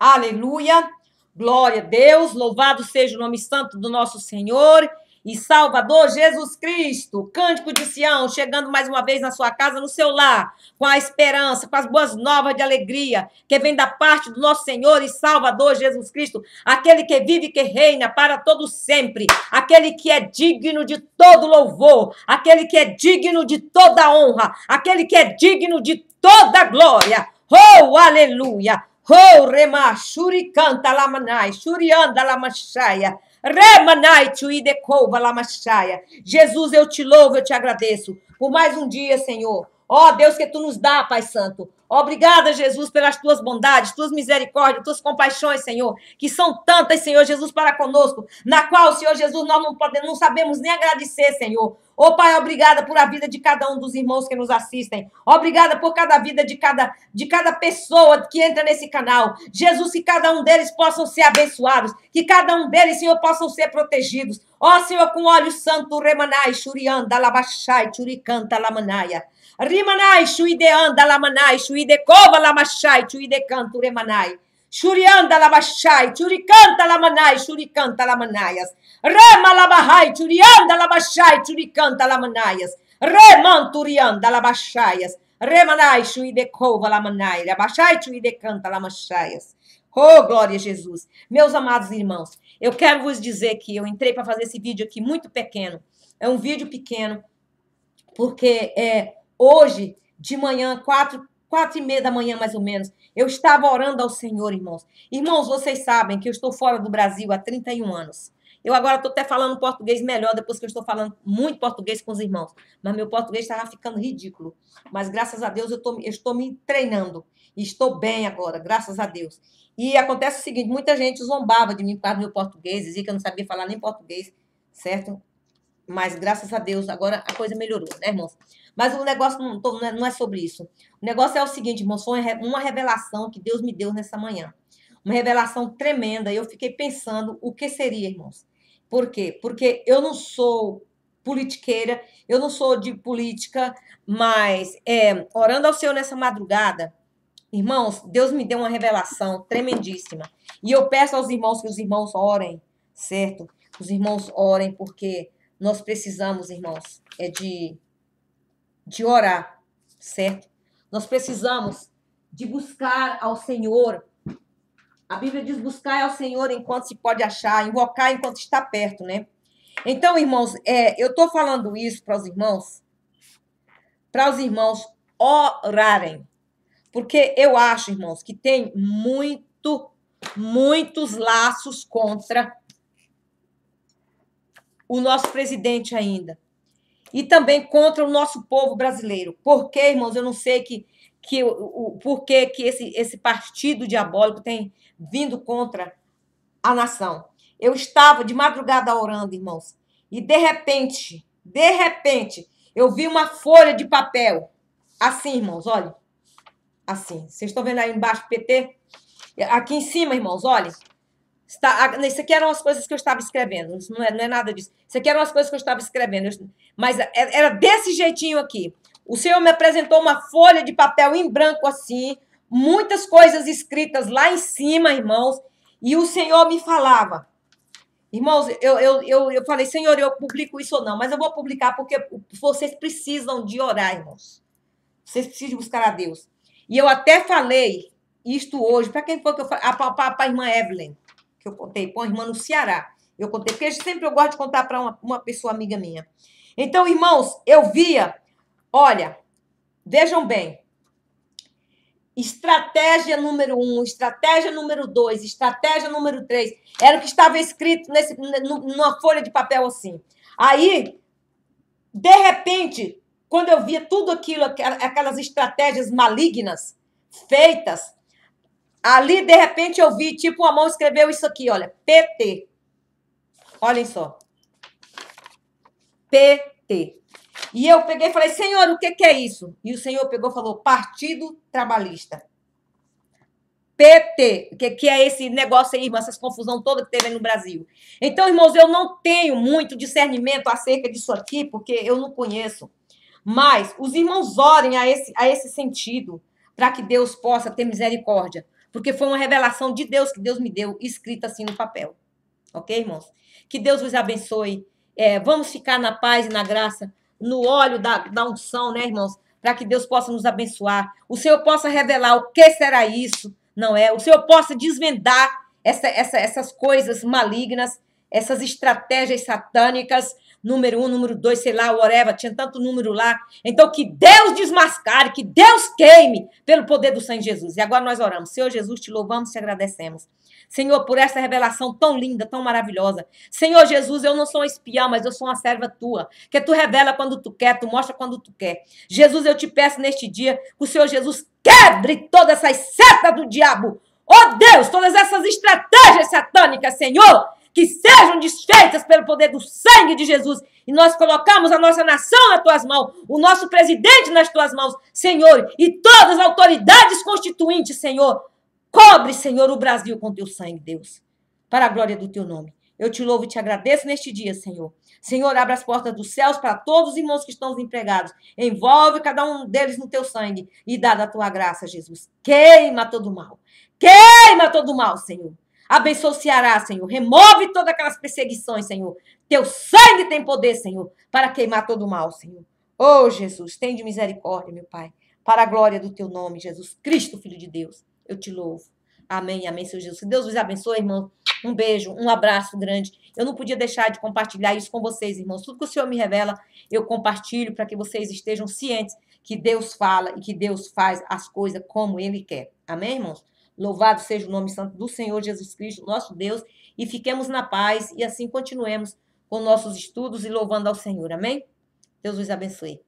Aleluia. Glória a Deus. Louvado seja o nome santo do nosso Senhor e Salvador Jesus Cristo. Cântico de Sião, chegando mais uma vez na sua casa, no seu lar, com a esperança, com as boas novas de alegria, que vem da parte do nosso Senhor e Salvador Jesus Cristo, aquele que vive e que reina para todo sempre, aquele que é digno de todo louvor, aquele que é digno de toda honra, aquele que é digno de toda glória. Oh, aleluia! Ho rema shuri canta lamanai, shuri anda lamachaya. Remanai tuide couva lamachaya. Jesus, eu te louvo, eu te agradeço por mais um dia, Senhor. Ó oh, Deus, que tu nos dá, Pai Santo. Obrigada, Jesus, pelas tuas bondades, tuas misericórdias, tuas compaixões, Senhor, que são tantas, Senhor Jesus, para conosco, na qual, Senhor Jesus, nós não, podemos, não sabemos nem agradecer, Senhor. Ô oh, Pai, obrigada por a vida de cada um dos irmãos que nos assistem. Obrigada por cada vida de cada, de cada pessoa que entra nesse canal. Jesus, que cada um deles possam ser abençoados. Que cada um deles, Senhor, possam ser protegidos. Ó oh, Senhor, com óleo santo, remanai, churianda, labachai, churicanta, lamanaia. Rimanai, chuideanda, lamanai, chuideanda. Tuidekova Lamachai, Tuidekan remanai. Shurianda Labashai, Churicanta Lamanai, Churicanta manaias Rema Labahai, Churianda Labashai, Churicanta Lamanaias. Remanturianda Labashaias. Remanai, Chuidecova Lamanai, Labashai, Chuidecanta Lamachaias. Oh, glória a Jesus. Meus amados irmãos, eu quero vos dizer que eu entrei para fazer esse vídeo aqui muito pequeno. É um vídeo pequeno, porque é, hoje de manhã, quatro quatro e meia da manhã, mais ou menos. Eu estava orando ao Senhor, irmãos. Irmãos, vocês sabem que eu estou fora do Brasil há 31 anos. Eu agora estou até falando português melhor depois que eu estou falando muito português com os irmãos. Mas meu português estava ficando ridículo. Mas graças a Deus eu, tô, eu estou me treinando. estou bem agora, graças a Deus. E acontece o seguinte: muita gente zombava de mim por causa do meu português, dizia que eu não sabia falar nem português, certo? Mas graças a Deus, agora a coisa melhorou, né, irmãos? Mas o negócio não, é, não é sobre isso. O negócio é o seguinte, irmãos, foi uma revelação que Deus me deu nessa manhã. Uma revelação tremenda. E eu fiquei pensando o que seria, irmãos. Por quê? Porque eu não sou politiqueira, eu não sou de política, mas é, orando ao Senhor nessa madrugada, irmãos, Deus me deu uma revelação tremendíssima. E eu peço aos irmãos que os irmãos orem, certo? Os irmãos orem, porque nós precisamos, irmãos, é de, de orar, certo? Nós precisamos de buscar ao Senhor. A Bíblia diz buscar ao Senhor enquanto se pode achar, invocar enquanto está perto, né? Então, irmãos, é, eu estou falando isso para os irmãos, para os irmãos orarem. Porque eu acho, irmãos, que tem muito, muitos laços contra o nosso presidente ainda. E também contra o nosso povo brasileiro. Por que, irmãos? Eu não sei que, que, o, por que, que esse, esse partido diabólico tem vindo contra a nação. Eu estava de madrugada orando, irmãos, e de repente, de repente, eu vi uma folha de papel. Assim, irmãos, olha. Assim. Vocês estão vendo aí embaixo, PT? Aqui em cima, irmãos, olha. Está, ah, isso aqui eram as coisas que eu estava escrevendo, não é, não é nada disso. Isso aqui eram as coisas que eu estava escrevendo, mas é, era desse jeitinho aqui. O Senhor me apresentou uma folha de papel em branco assim, muitas coisas escritas lá em cima, irmãos, e o Senhor me falava. Irmãos, eu, eu, eu, eu falei, Senhor, eu publico isso ou não, mas eu vou publicar porque vocês precisam de orar, irmãos. Vocês precisam buscar a Deus. E eu até falei isto hoje, para quem foi que eu falei? Para a irmã Evelyn que eu contei com uma irmã no Ceará. Eu contei, porque sempre eu gosto de contar para uma, uma pessoa amiga minha. Então, irmãos, eu via, olha, vejam bem, Estratégia número um, estratégia número dois, estratégia número três. Era o que estava escrito nesse, numa folha de papel assim. Aí, de repente, quando eu via tudo aquilo, aquelas estratégias malignas feitas, Ali, de repente, eu vi, tipo, uma mão escreveu isso aqui, olha. PT. Olhem só. PT. E eu peguei e falei, senhor, o que, que é isso? E o senhor pegou e falou, Partido Trabalhista. PT, que, que é esse negócio aí, irmão, essas confusão toda que teve no Brasil. Então, irmãos, eu não tenho muito discernimento acerca disso aqui, porque eu não conheço. Mas os irmãos orem a esse, a esse sentido, para que Deus possa ter misericórdia. Porque foi uma revelação de Deus que Deus me deu, escrita assim no papel. Ok, irmãos? Que Deus vos abençoe. É, vamos ficar na paz e na graça, no óleo da, da unção, né, irmãos? Para que Deus possa nos abençoar. O Senhor possa revelar o que será isso, não é? O Senhor possa desvendar essa, essa, essas coisas malignas, essas estratégias satânicas, número um, número dois, sei lá, whatever, tinha tanto número lá. Então, que Deus desmascare, que Deus queime pelo poder do sangue de Jesus. E agora nós oramos. Senhor Jesus, te louvamos, te agradecemos. Senhor, por essa revelação tão linda, tão maravilhosa. Senhor Jesus, eu não sou um espião, mas eu sou uma serva tua, que tu revela quando tu quer, tu mostra quando tu quer. Jesus, eu te peço neste dia que o Senhor Jesus quebre todas essas setas do diabo. Oh Deus, todas essas estratégias satânicas, Senhor, que sejam desfeitas pelo poder do sangue de Jesus. E nós colocamos a nossa nação nas tuas mãos, o nosso presidente nas tuas mãos, Senhor, e todas as autoridades constituintes, Senhor. Cobre, Senhor, o Brasil com teu sangue, Deus, para a glória do teu nome. Eu te louvo e te agradeço neste dia, Senhor. Senhor, abre as portas dos céus para todos os irmãos que estão empregados. Envolve cada um deles no teu sangue e dá da tua graça, Jesus. Queima todo o mal. Queima todo o mal, Senhor abençoará, Senhor. Remove todas aquelas perseguições, Senhor. Teu sangue tem poder, Senhor, para queimar todo o mal, Senhor. Oh, Jesus, tem de misericórdia, meu Pai, para a glória do teu nome, Jesus Cristo, Filho de Deus. Eu te louvo. Amém, amém, Senhor Jesus. Que Deus vos abençoe, irmão. Um beijo, um abraço grande. Eu não podia deixar de compartilhar isso com vocês, irmãos. Tudo que o Senhor me revela, eu compartilho para que vocês estejam cientes que Deus fala e que Deus faz as coisas como Ele quer. Amém, irmãos? Louvado seja o nome santo do Senhor Jesus Cristo, nosso Deus, e fiquemos na paz e assim continuemos com nossos estudos e louvando ao Senhor. Amém? Deus os abençoe.